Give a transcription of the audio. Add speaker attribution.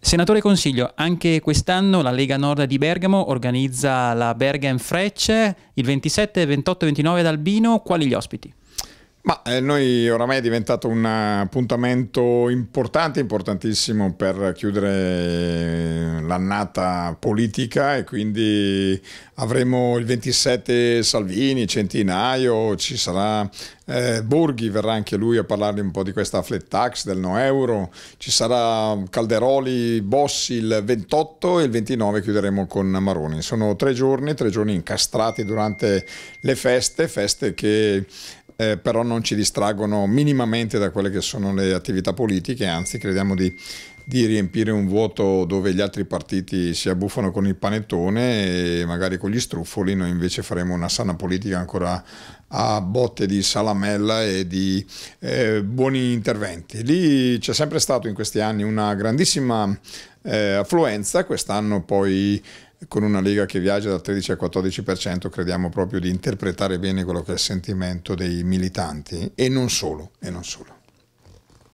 Speaker 1: Senatore Consiglio, anche quest'anno la Lega Nord di Bergamo organizza la Bergen Frecce il 27, 28 e 29 ad Albino. Quali gli ospiti?
Speaker 2: Ma eh, noi oramai è diventato un appuntamento importante, importantissimo per chiudere eh, l'annata politica e quindi avremo il 27 Salvini, Centinaio, ci sarà eh, Borghi, verrà anche lui a parlarne un po' di questa flat tax del no euro, ci sarà Calderoli, Bossi il 28 e il 29 chiuderemo con Maroni. Sono tre giorni, tre giorni incastrati durante le feste, feste che eh, però non ci distraggono minimamente da quelle che sono le attività politiche, anzi crediamo di, di riempire un vuoto dove gli altri partiti si abbuffano con il panettone e magari con gli struffoli, noi invece faremo una sana politica ancora a botte di salamella e di eh, buoni interventi. Lì c'è sempre stato in questi anni una grandissima eh, affluenza, quest'anno poi con una Lega che viaggia dal 13 al 14% crediamo proprio di interpretare bene quello che è il sentimento dei militanti e non solo. E non solo.